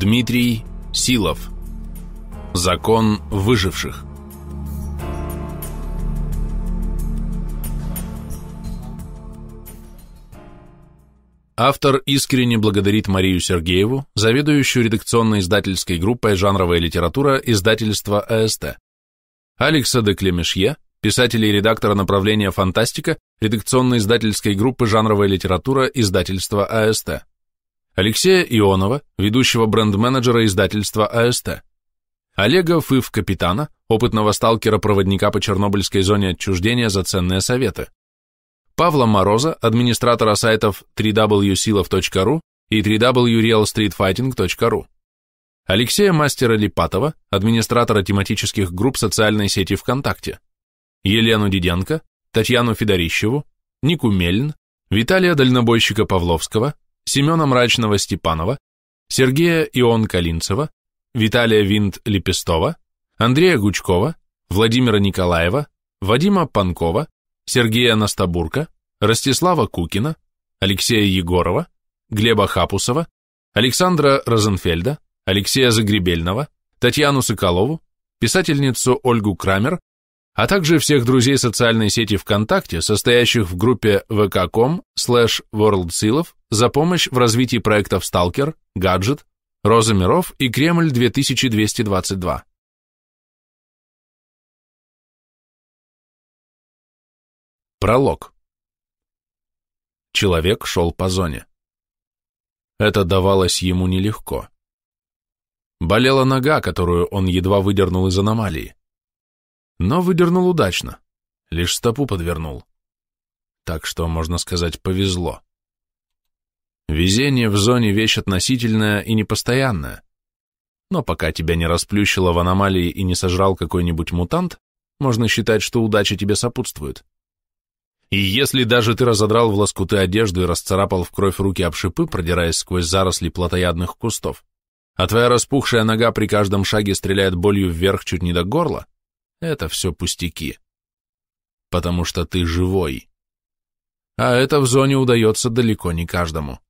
Дмитрий Силов. Закон выживших. Автор искренне благодарит Марию Сергееву, заведующую редакционно-издательской группой «Жанровая литература» издательства АСТ, Алекса де Клемешье, писателя и редактора направления «Фантастика» редакционно-издательской группы «Жанровая литература» издательства АСТ. Алексея Ионова, ведущего бренд-менеджера издательства АСТ, Олега Фыв Капитана, опытного сталкера-проводника по чернобыльской зоне отчуждения за ценные советы, Павла Мороза, администратора сайтов www.silov.ru и www.realstreetfighting.ru, Алексея Мастера Липатова, администратора тематических групп социальной сети ВКонтакте, Елену Диденко, Татьяну Федорищеву, Нику Мельн, Виталия Дальнобойщика Павловского, Семена Мрачного Степанова, Сергея Ион Калинцева, Виталия Винт Лепестова, Андрея Гучкова, Владимира Николаева, Вадима Панкова, Сергея Настабурка, Ростислава Кукина, Алексея Егорова, Глеба Хапусова, Александра Розенфельда, Алексея Загребельного, Татьяну Соколову, писательницу Ольгу Крамер, а также всех друзей социальной сети ВКонтакте, состоящих в группе vk.com slash worldsilov за помощь в развитии проектов Stalker, «Гаджет», «Роза миров» и «Кремль-2222». Пролог. Человек шел по зоне. Это давалось ему нелегко. Болела нога, которую он едва выдернул из аномалии но выдернул удачно, лишь стопу подвернул. Так что, можно сказать, повезло. Везение в зоне вещь относительная и непостоянная. Но пока тебя не расплющило в аномалии и не сожрал какой-нибудь мутант, можно считать, что удача тебе сопутствует. И если даже ты разодрал в лоскуты одежду и расцарапал в кровь руки об шипы, продираясь сквозь заросли плотоядных кустов, а твоя распухшая нога при каждом шаге стреляет болью вверх чуть не до горла, это все пустяки. Потому что ты живой. А это в зоне удается далеко не каждому.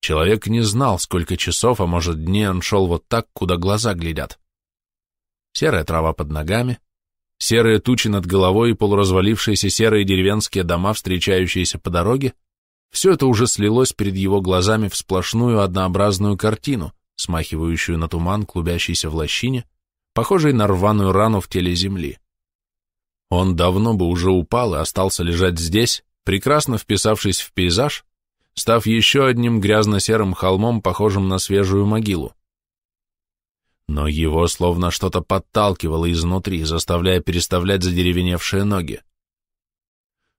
Человек не знал, сколько часов, а может дней он шел вот так, куда глаза глядят. Серая трава под ногами, серые тучи над головой и полуразвалившиеся серые деревенские дома, встречающиеся по дороге, все это уже слилось перед его глазами в сплошную однообразную картину, смахивающую на туман, клубящийся в лощине, похожей на рваную рану в теле земли. Он давно бы уже упал и остался лежать здесь, прекрасно вписавшись в пейзаж, став еще одним грязно-серым холмом, похожим на свежую могилу. Но его словно что-то подталкивало изнутри, заставляя переставлять задеревеневшие ноги.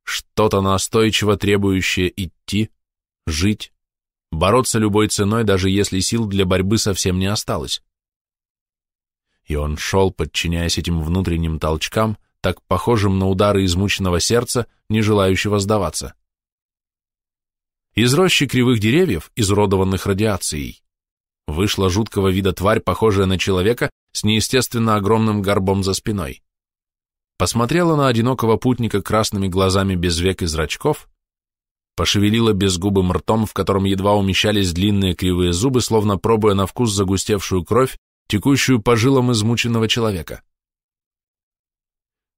Что-то настойчиво требующее идти, жить, бороться любой ценой, даже если сил для борьбы совсем не осталось и он шел, подчиняясь этим внутренним толчкам, так похожим на удары измученного сердца, не желающего сдаваться. Из рощи кривых деревьев, изуродованных радиацией, вышла жуткого вида тварь, похожая на человека, с неестественно огромным горбом за спиной. Посмотрела на одинокого путника красными глазами без век и зрачков, пошевелила безгубым ртом, в котором едва умещались длинные кривые зубы, словно пробуя на вкус загустевшую кровь текущую по жилам измученного человека.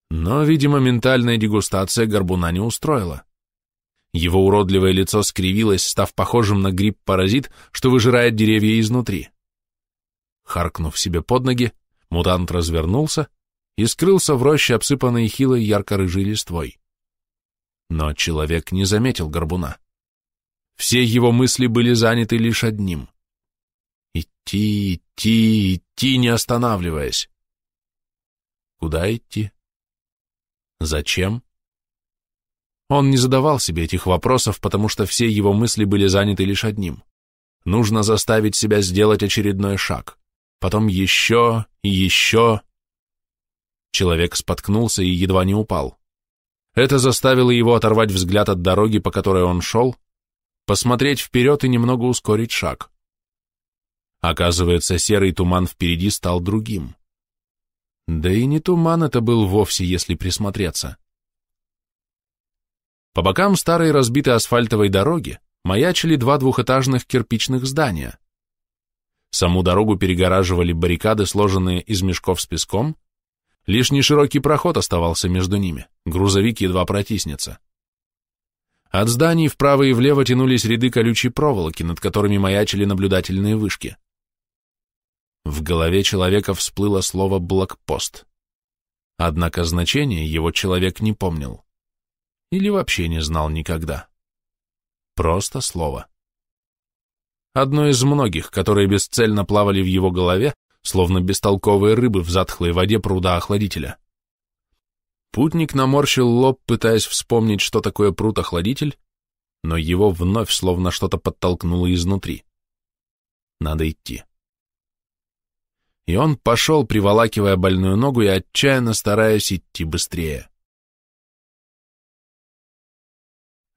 Но, видимо, ментальная дегустация горбуна не устроила. Его уродливое лицо скривилось, став похожим на гриб-паразит, что выжирает деревья изнутри. Харкнув себе под ноги, мутант развернулся и скрылся в роще, обсыпанной хилой ярко-рыжей листвой. Но человек не заметил горбуна. Все его мысли были заняты лишь одним. Идти, идти, Идти, не останавливаясь. Куда идти? Зачем? Он не задавал себе этих вопросов, потому что все его мысли были заняты лишь одним. Нужно заставить себя сделать очередной шаг. Потом еще и еще. Человек споткнулся и едва не упал. Это заставило его оторвать взгляд от дороги, по которой он шел, посмотреть вперед и немного ускорить шаг. Оказывается, серый туман впереди стал другим. Да и не туман это был вовсе, если присмотреться. По бокам старой разбитой асфальтовой дороги маячили два двухэтажных кирпичных здания. Саму дорогу перегораживали баррикады, сложенные из мешков с песком. Лишь неширокий проход оставался между ними, грузовик едва протиснется. От зданий вправо и влево тянулись ряды колючей проволоки, над которыми маячили наблюдательные вышки. В голове человека всплыло слово «блокпост». Однако значение его человек не помнил. Или вообще не знал никогда. Просто слово. Одно из многих, которые бесцельно плавали в его голове, словно бестолковые рыбы в затхлой воде пруда-охладителя. Путник наморщил лоб, пытаясь вспомнить, что такое пруд-охладитель, но его вновь словно что-то подтолкнуло изнутри. Надо идти и он пошел, приволакивая больную ногу и отчаянно стараясь идти быстрее.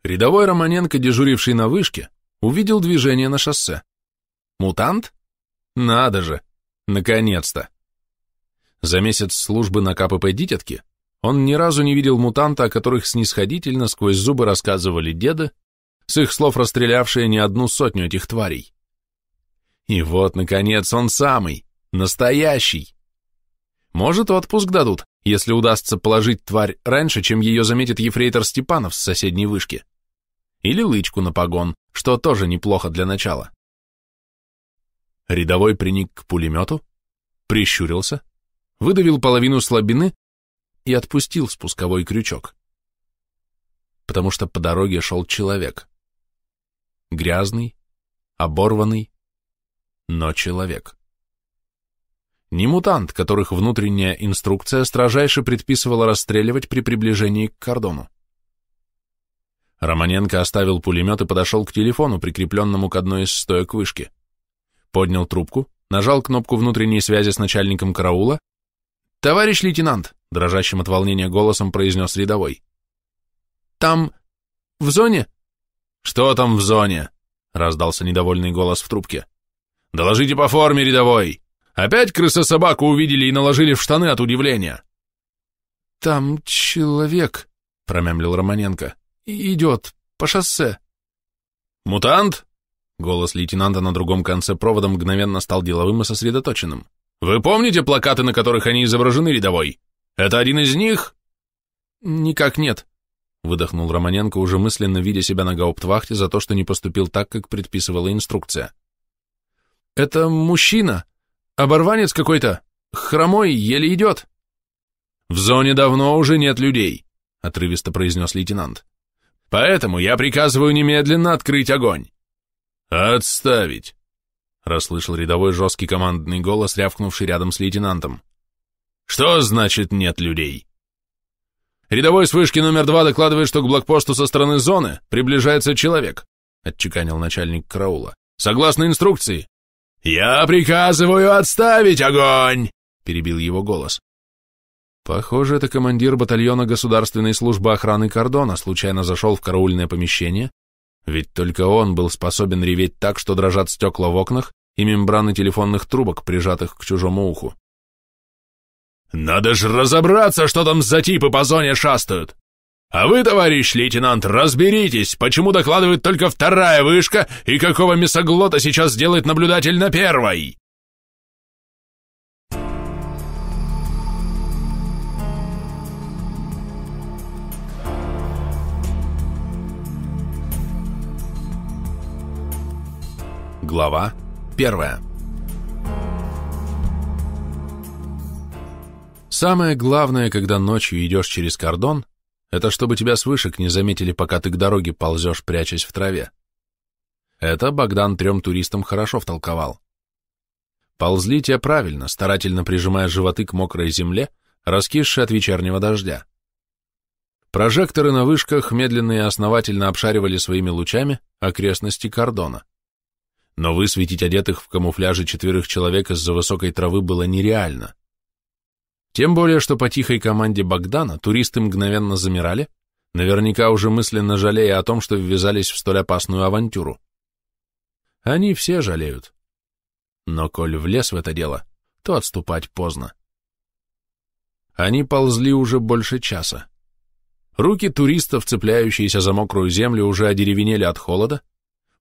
Рядовой Романенко, дежуривший на вышке, увидел движение на шоссе. «Мутант? Надо же! Наконец-то!» За месяц службы на КПП «Дитятки» он ни разу не видел мутанта, о которых снисходительно сквозь зубы рассказывали деды, с их слов расстрелявшие не одну сотню этих тварей. И вот, наконец, он самый! Настоящий. Может, отпуск дадут, если удастся положить тварь раньше, чем ее заметит ефрейтор Степанов с соседней вышки. Или лычку на погон, что тоже неплохо для начала. Рядовой приник к пулемету, прищурился, выдавил половину слабины и отпустил спусковой крючок. Потому что по дороге шел человек. Грязный, оборванный, но человек не мутант, которых внутренняя инструкция строжайше предписывала расстреливать при приближении к кордону. Романенко оставил пулемет и подошел к телефону, прикрепленному к одной из стоек вышки. Поднял трубку, нажал кнопку внутренней связи с начальником караула. «Товарищ лейтенант!» — дрожащим от волнения голосом произнес рядовой. «Там... в зоне?» «Что там в зоне?» — раздался недовольный голос в трубке. «Доложите по форме, рядовой!» Опять крыса-собаку увидели и наложили в штаны от удивления. «Там человек», — промямлил Романенко, — «идет по шоссе». «Мутант?» — голос лейтенанта на другом конце провода мгновенно стал деловым и сосредоточенным. «Вы помните плакаты, на которых они изображены, рядовой? Это один из них?» «Никак нет», — выдохнул Романенко, уже мысленно видя себя на гауптвахте за то, что не поступил так, как предписывала инструкция. «Это мужчина», Оборванец какой-то, хромой, еле идет. В зоне давно уже нет людей, отрывисто произнес лейтенант. Поэтому я приказываю немедленно открыть огонь. Отставить, расслышал рядовой жесткий командный голос, рявкнувший рядом с лейтенантом. Что значит нет людей? Рядовой с вышки номер два докладывает, что к блокпосту со стороны зоны приближается человек, отчеканил начальник караула. Согласно инструкции, «Я приказываю отставить огонь!» — перебил его голос. Похоже, это командир батальона Государственной службы охраны кордона случайно зашел в караульное помещение, ведь только он был способен реветь так, что дрожат стекла в окнах и мембраны телефонных трубок, прижатых к чужому уху. «Надо же разобраться, что там за типы по зоне шастают!» А вы, товарищ лейтенант, разберитесь, почему докладывает только вторая вышка и какого мясоглота сейчас делает наблюдатель на первой. Глава первая. Самое главное, когда ночью идешь через кордон, это чтобы тебя с вышек не заметили, пока ты к дороге ползешь, прячась в траве. Это Богдан трем туристам хорошо втолковал. Ползли те правильно, старательно прижимая животы к мокрой земле, раскисшей от вечернего дождя. Прожекторы на вышках медленно и основательно обшаривали своими лучами окрестности кордона. Но высветить одетых в камуфляже четверых человек из-за высокой травы было нереально. Тем более, что по тихой команде Богдана туристы мгновенно замирали, наверняка уже мысленно жалея о том, что ввязались в столь опасную авантюру. Они все жалеют. Но коль влез в это дело, то отступать поздно. Они ползли уже больше часа. Руки туристов, цепляющиеся за мокрую землю, уже одеревенели от холода,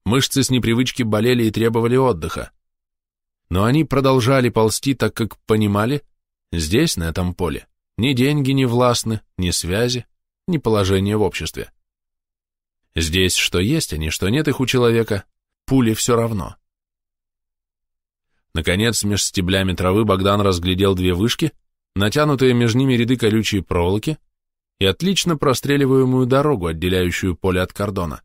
мышцы с непривычки болели и требовали отдыха. Но они продолжали ползти, так как понимали, Здесь, на этом поле, ни деньги не властны, ни связи, ни положение в обществе. Здесь что есть, а не что нет их у человека, пули все равно. Наконец, меж стеблями травы Богдан разглядел две вышки, натянутые между ними ряды колючей проволоки и отлично простреливаемую дорогу, отделяющую поле от кордона.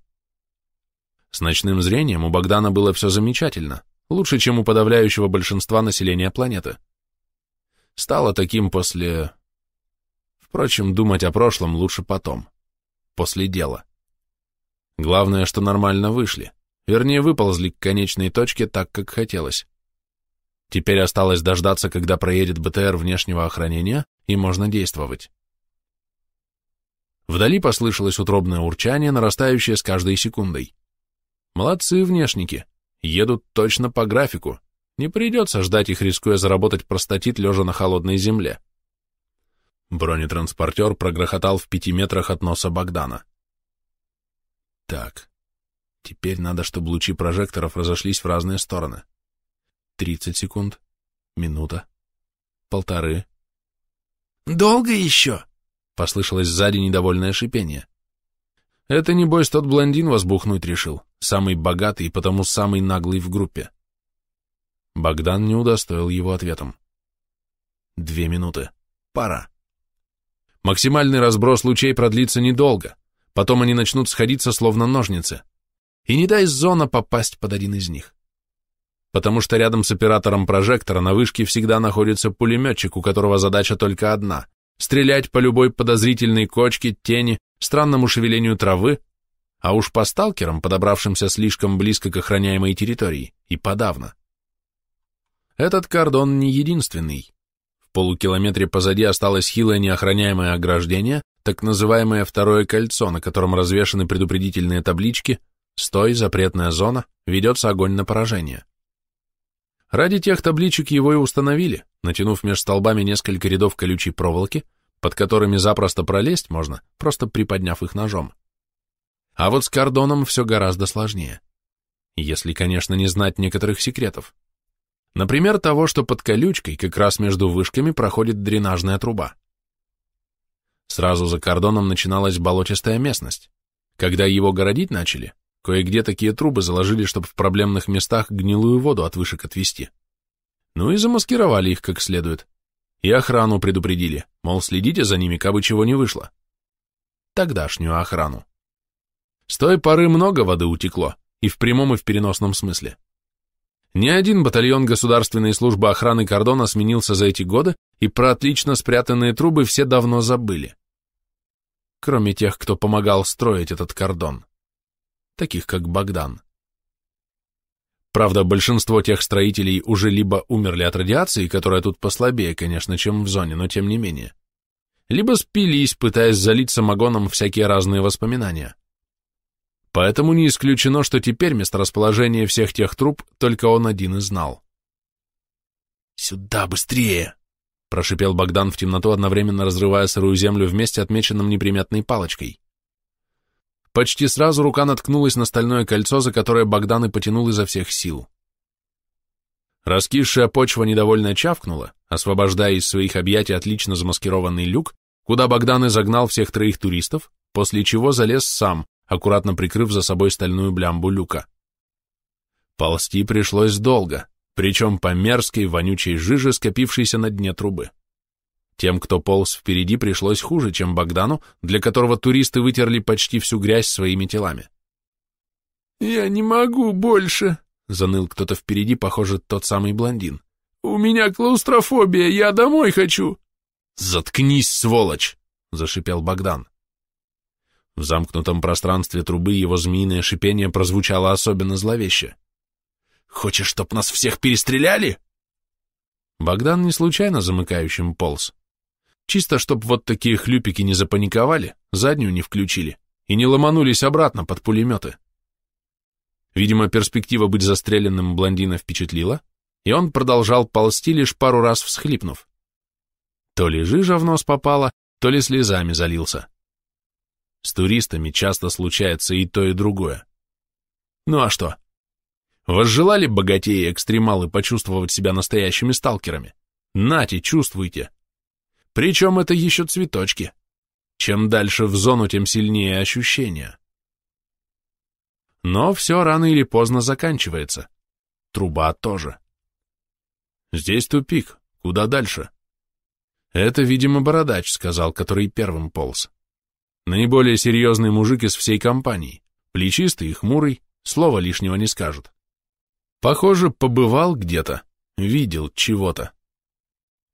С ночным зрением у Богдана было все замечательно, лучше, чем у подавляющего большинства населения планеты. Стало таким после... Впрочем, думать о прошлом лучше потом. После дела. Главное, что нормально вышли. Вернее, выползли к конечной точке так, как хотелось. Теперь осталось дождаться, когда проедет БТР внешнего охранения, и можно действовать. Вдали послышалось утробное урчание, нарастающее с каждой секундой. Молодцы внешники, едут точно по графику. Не придется ждать их, рискуя заработать простатит, лежа на холодной земле. Бронетранспортер прогрохотал в пяти метрах от носа Богдана. Так, теперь надо, чтобы лучи прожекторов разошлись в разные стороны. Тридцать секунд, минута, полторы. «Долго еще?» — послышалось сзади недовольное шипение. «Это, небось, тот блондин возбухнуть решил, самый богатый и потому самый наглый в группе». Богдан не удостоил его ответом. Две минуты. Пора. Максимальный разброс лучей продлится недолго. Потом они начнут сходиться, словно ножницы. И не дай зона попасть под один из них. Потому что рядом с оператором прожектора на вышке всегда находится пулеметчик, у которого задача только одна — стрелять по любой подозрительной кочке, тени, странному шевелению травы, а уж по сталкерам, подобравшимся слишком близко к охраняемой территории, и подавно. Этот кордон не единственный. В полукилометре позади осталось хилое неохраняемое ограждение, так называемое второе кольцо, на котором развешаны предупредительные таблички «Стой, запретная зона, ведется огонь на поражение». Ради тех табличек его и установили, натянув между столбами несколько рядов колючей проволоки, под которыми запросто пролезть можно, просто приподняв их ножом. А вот с кордоном все гораздо сложнее. Если, конечно, не знать некоторых секретов. Например, того, что под колючкой, как раз между вышками, проходит дренажная труба. Сразу за кордоном начиналась болотистая местность. Когда его городить начали, кое-где такие трубы заложили, чтобы в проблемных местах гнилую воду от вышек отвести. Ну и замаскировали их как следует. И охрану предупредили, мол, следите за ними, кабы чего не вышло. Тогдашнюю охрану. С той поры много воды утекло, и в прямом, и в переносном смысле. Ни один батальон Государственной службы охраны кордона сменился за эти годы, и про отлично спрятанные трубы все давно забыли. Кроме тех, кто помогал строить этот кордон. Таких, как Богдан. Правда, большинство тех строителей уже либо умерли от радиации, которая тут послабее, конечно, чем в зоне, но тем не менее, либо спились, пытаясь залить самогоном всякие разные воспоминания. Поэтому не исключено, что теперь месторасположение всех тех труб только он один и знал. «Сюда, быстрее!» — прошипел Богдан в темноту, одновременно разрывая сырую землю вместе отмеченным неприметной палочкой. Почти сразу рука наткнулась на стальное кольцо, за которое Богдан и потянул изо всех сил. Раскисшая почва недовольно чавкнула, освобождая из своих объятий отлично замаскированный люк, куда Богдан и загнал всех троих туристов, после чего залез сам, аккуратно прикрыв за собой стальную блямбу люка. Ползти пришлось долго, причем по мерзкой вонючей жиже, скопившейся на дне трубы. Тем, кто полз впереди, пришлось хуже, чем Богдану, для которого туристы вытерли почти всю грязь своими телами. «Я не могу больше», — заныл кто-то впереди, похоже, тот самый блондин. «У меня клаустрофобия, я домой хочу». «Заткнись, сволочь!» — зашипел Богдан. В замкнутом пространстве трубы его змеиное шипение прозвучало особенно зловеще. «Хочешь, чтоб нас всех перестреляли?» Богдан не случайно замыкающим полз. Чисто, чтоб вот такие хлюпики не запаниковали, заднюю не включили и не ломанулись обратно под пулеметы. Видимо, перспектива быть застреленным блондина впечатлила, и он продолжал ползти, лишь пару раз всхлипнув. То ли жижа в нос попала, то ли слезами залился. С туристами часто случается и то, и другое. Ну а что? Возжелали богатеи и экстремалы почувствовать себя настоящими сталкерами? Нате, чувствуйте. Причем это еще цветочки. Чем дальше в зону, тем сильнее ощущения. Но все рано или поздно заканчивается. Труба тоже. Здесь тупик. Куда дальше? Это, видимо, бородач сказал, который первым полз. Наиболее серьезный мужик из всей компании. Плечистый и хмурый, слова лишнего не скажет. Похоже, побывал где-то, видел чего-то.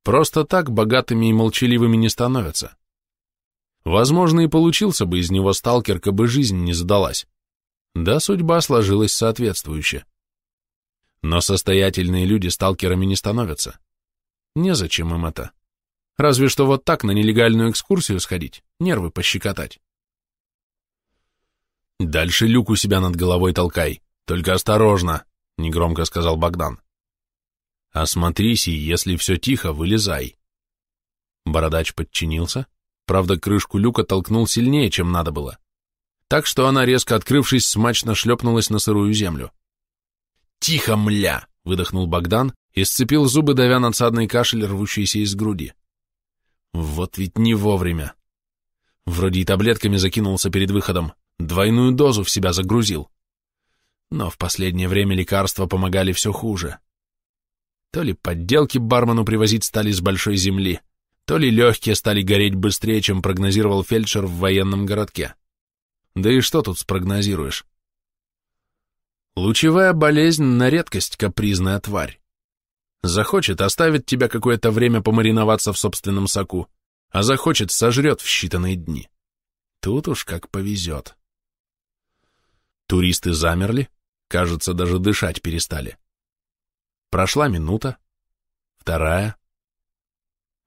Просто так богатыми и молчаливыми не становятся. Возможно, и получился бы из него сталкер, кабы жизнь не задалась. Да, судьба сложилась соответствующе. Но состоятельные люди сталкерами не становятся. Незачем им это. Разве что вот так на нелегальную экскурсию сходить, нервы пощекотать. «Дальше люк у себя над головой толкай, только осторожно», — негромко сказал Богдан. «Осмотрись и, если все тихо, вылезай». Бородач подчинился, правда, крышку люка толкнул сильнее, чем надо было, так что она, резко открывшись, смачно шлепнулась на сырую землю. «Тихо, мля!» — выдохнул Богдан и сцепил зубы, давя надсадный кашель, рвущийся из груди. Вот ведь не вовремя. Вроде и таблетками закинулся перед выходом, двойную дозу в себя загрузил. Но в последнее время лекарства помогали все хуже. То ли подделки бармену привозить стали с большой земли, то ли легкие стали гореть быстрее, чем прогнозировал фельдшер в военном городке. Да и что тут спрогнозируешь? Лучевая болезнь на редкость капризная тварь. Захочет, оставит тебя какое-то время помариноваться в собственном соку, а захочет, сожрет в считанные дни. Тут уж как повезет. Туристы замерли, кажется, даже дышать перестали. Прошла минута, вторая.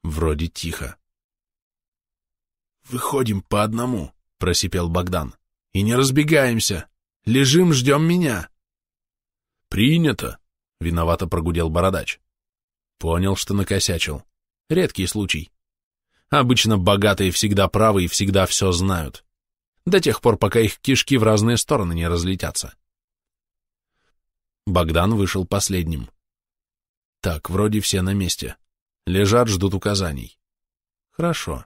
Вроде тихо. «Выходим по одному», — просипел Богдан. «И не разбегаемся. Лежим, ждем меня». «Принято», — виновато прогудел бородач. Понял, что накосячил. Редкий случай. Обычно богатые всегда правы и всегда все знают. До тех пор, пока их кишки в разные стороны не разлетятся. Богдан вышел последним. Так, вроде все на месте. Лежат, ждут указаний. Хорошо.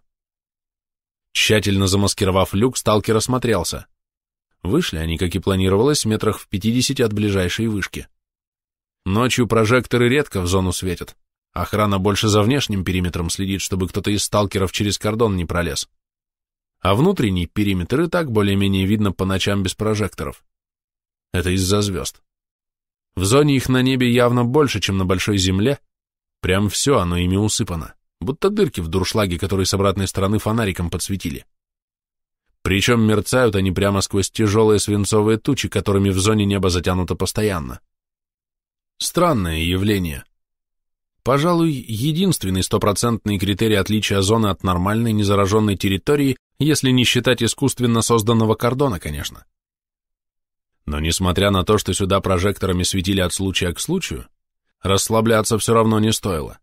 Тщательно замаскировав люк, сталкер осмотрелся. Вышли они, как и планировалось, метрах в пятидесяти от ближайшей вышки. Ночью прожекторы редко в зону светят. Охрана больше за внешним периметром следит, чтобы кто-то из сталкеров через кордон не пролез. А внутренний периметр и так более-менее видно по ночам без прожекторов. Это из-за звезд. В зоне их на небе явно больше, чем на большой земле. Прям все оно ими усыпано, будто дырки в дуршлаге, которые с обратной стороны фонариком подсветили. Причем мерцают они прямо сквозь тяжелые свинцовые тучи, которыми в зоне небо затянуто постоянно. Странное явление. Пожалуй, единственный стопроцентный критерий отличия зоны от нормальной незараженной территории, если не считать искусственно созданного кордона, конечно. Но несмотря на то, что сюда прожекторами светили от случая к случаю, расслабляться все равно не стоило.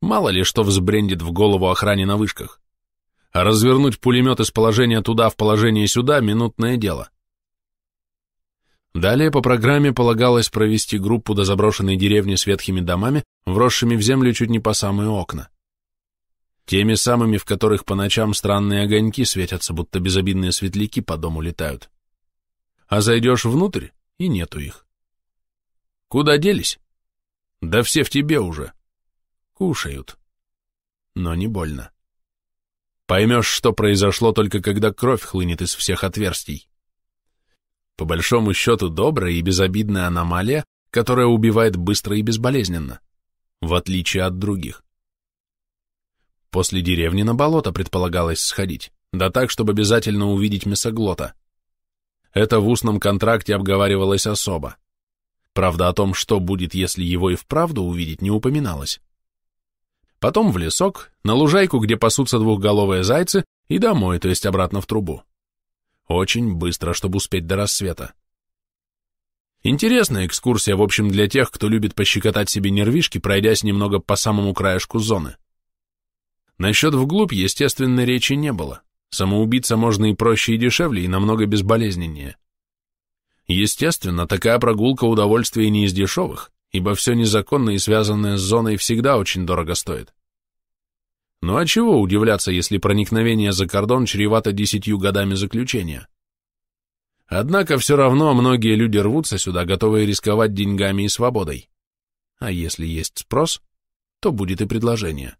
Мало ли что взбрендит в голову охране на вышках. А развернуть пулемет из положения туда в положение сюда – минутное дело. Далее по программе полагалось провести группу до заброшенной деревни с ветхими домами, вросшими в землю чуть не по самые окна. Теми самыми, в которых по ночам странные огоньки светятся, будто безобидные светляки по дому летают. А зайдешь внутрь, и нету их. Куда делись? Да все в тебе уже. Кушают. Но не больно. Поймешь, что произошло, только когда кровь хлынет из всех отверстий. По большому счету, добрая и безобидная аномалия, которая убивает быстро и безболезненно, в отличие от других. После деревни на болото предполагалось сходить, да так, чтобы обязательно увидеть мясоглота. Это в устном контракте обговаривалось особо. Правда о том, что будет, если его и вправду увидеть, не упоминалось. Потом в лесок, на лужайку, где пасутся двухголовые зайцы, и домой, то есть обратно в трубу. Очень быстро, чтобы успеть до рассвета. Интересная экскурсия, в общем, для тех, кто любит пощекотать себе нервишки, пройдясь немного по самому краешку зоны. Насчет вглубь, естественно, речи не было. Самоубийца можно и проще, и дешевле, и намного безболезненнее. Естественно, такая прогулка удовольствия не из дешевых, ибо все незаконное и связанное с зоной всегда очень дорого стоит. Ну а чего удивляться, если проникновение за кордон чревато десятью годами заключения? Однако все равно многие люди рвутся сюда, готовые рисковать деньгами и свободой. А если есть спрос, то будет и предложение.